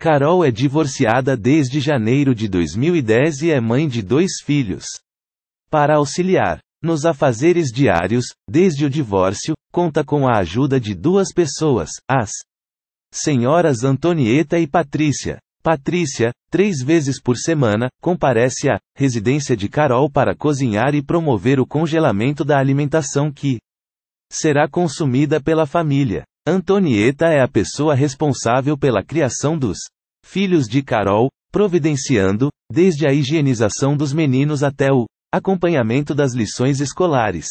Carol é divorciada desde janeiro de 2010 e é mãe de dois filhos. Para auxiliar nos afazeres diários, desde o divórcio, conta com a ajuda de duas pessoas, as senhoras Antonieta e Patrícia. Patrícia, três vezes por semana, comparece à residência de Carol para cozinhar e promover o congelamento da alimentação que será consumida pela família. Antonieta é a pessoa responsável pela criação dos filhos de Carol, providenciando, desde a higienização dos meninos até o acompanhamento das lições escolares.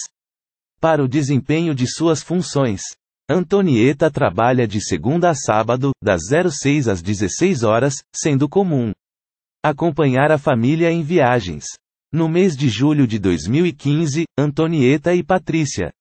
Para o desempenho de suas funções, Antonieta trabalha de segunda a sábado, das 06 às 16 horas, sendo comum acompanhar a família em viagens. No mês de julho de 2015, Antonieta e Patrícia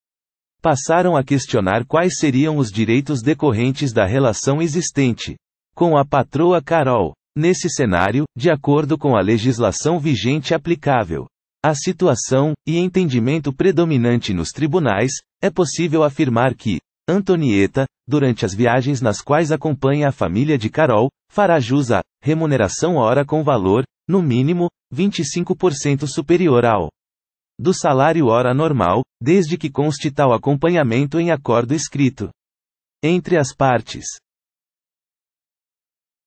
passaram a questionar quais seriam os direitos decorrentes da relação existente com a patroa Carol. Nesse cenário, de acordo com a legislação vigente aplicável, à situação e entendimento predominante nos tribunais, é possível afirmar que Antonieta, durante as viagens nas quais acompanha a família de Carol, fará jus à remuneração hora com valor, no mínimo, 25% superior ao do salário hora normal, desde que conste tal acompanhamento em acordo escrito entre as partes.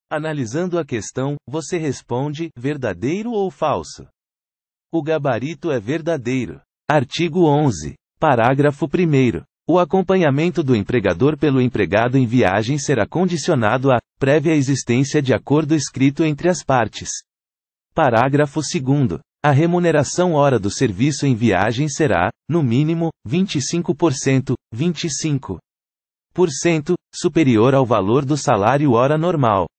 Analisando a questão, você responde: verdadeiro ou falso? O gabarito é verdadeiro. Artigo 11. Parágrafo 1. O acompanhamento do empregador pelo empregado em viagem será condicionado à prévia existência de acordo escrito entre as partes. Parágrafo 2. A remuneração hora do serviço em viagem será, no mínimo, 25%, 25% superior ao valor do salário hora normal.